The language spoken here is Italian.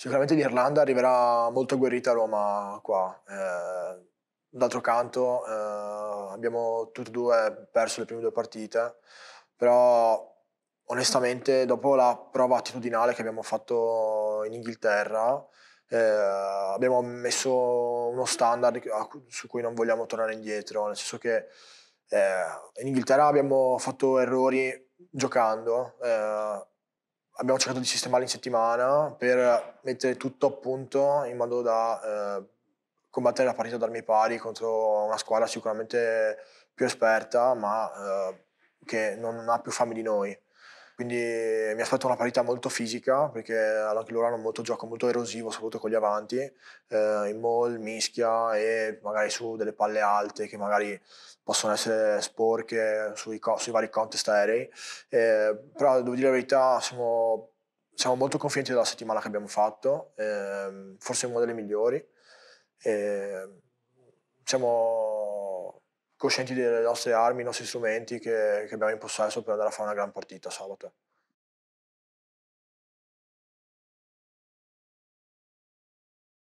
Sicuramente l'Irlanda arriverà molto agguerrita a Roma qua. Eh, d'altro canto eh, abbiamo tutti e due perso le prime due partite, però onestamente dopo la prova attitudinale che abbiamo fatto in Inghilterra eh, abbiamo messo uno standard su cui non vogliamo tornare indietro, nel senso che eh, in Inghilterra abbiamo fatto errori giocando eh, abbiamo cercato di sistemarli in settimana per mettere tutto a punto in modo da eh, combattere la partita ad armi pari contro una squadra sicuramente più esperta ma eh, che non ha più fame di noi. Quindi eh, mi aspetto una partita molto fisica perché anche loro hanno molto gioco molto erosivo, soprattutto con gli avanti, eh, in mall, mischia e magari su delle palle alte che magari possono essere sporche sui, sui vari contest aerei. Eh, però devo dire la verità, siamo, siamo, molto confidenti della settimana che abbiamo fatto, eh, forse una delle migliori. Eh, siamo coscienti delle nostre armi, i nostri strumenti che, che abbiamo in possesso per andare a fare una gran partita sabato.